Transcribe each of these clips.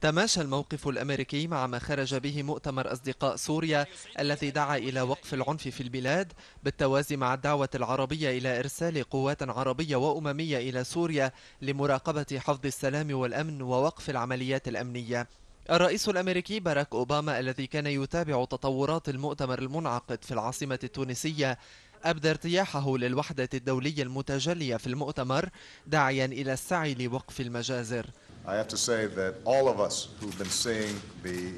تماشى الموقف الأمريكي مع ما خرج به مؤتمر أصدقاء سوريا الذي دعا إلى وقف العنف في البلاد بالتوازي مع الدعوة العربية إلى إرسال قوات عربية وأممية إلى سوريا لمراقبة حفظ السلام والأمن ووقف العمليات الأمنية الرئيس الأمريكي باراك أوباما الذي كان يتابع تطورات المؤتمر المنعقد في العاصمة التونسية أبدى ارتياحه للوحدة الدولية المتجلية في المؤتمر داعيا إلى السعي لوقف المجازر I have to say that all of us who've been seeing the uh,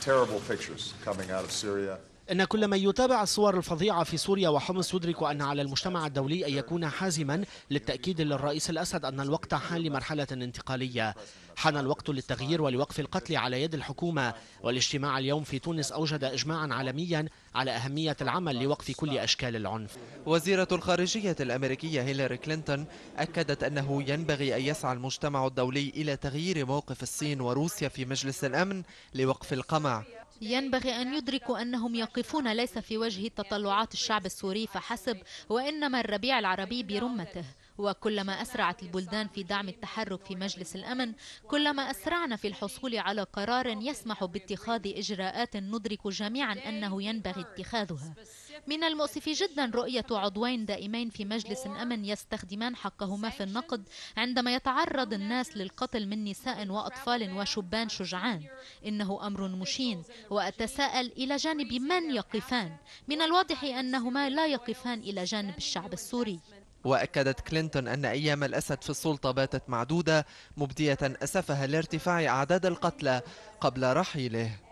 terrible pictures coming out of Syria إن كل من يتابع الصور الفظيعة في سوريا وحمص يدرك أن على المجتمع الدولي أن يكون حازما للتأكيد للرئيس الأسد أن الوقت حان لمرحلة انتقالية حان الوقت للتغيير ولوقف القتل على يد الحكومة والاجتماع اليوم في تونس أوجد إجماعا عالميا على أهمية العمل لوقف كل أشكال العنف وزيرة الخارجية الأمريكية هيلاري كلينتون أكدت أنه ينبغي أن يسعى المجتمع الدولي إلى تغيير موقف الصين وروسيا في مجلس الأمن لوقف القمع ينبغي أن يدركوا أنهم يقفون ليس في وجه تطلعات الشعب السوري فحسب وإنما الربيع العربي برمته وكلما أسرعت البلدان في دعم التحرك في مجلس الأمن كلما أسرعنا في الحصول على قرار يسمح باتخاذ إجراءات ندرك جميعا أنه ينبغي اتخاذها من المؤسف جدا رؤية عضوين دائمين في مجلس الأمن يستخدمان حقهما في النقد عندما يتعرض الناس للقتل من نساء وأطفال وشبان شجعان إنه أمر مشين وأتساءل إلى جانب من يقفان من الواضح أنهما لا يقفان إلى جانب الشعب السوري وأكدت كلينتون أن أيام الأسد في السلطة باتت معدودة مبدية أسفها لارتفاع أعداد القتلى قبل رحيله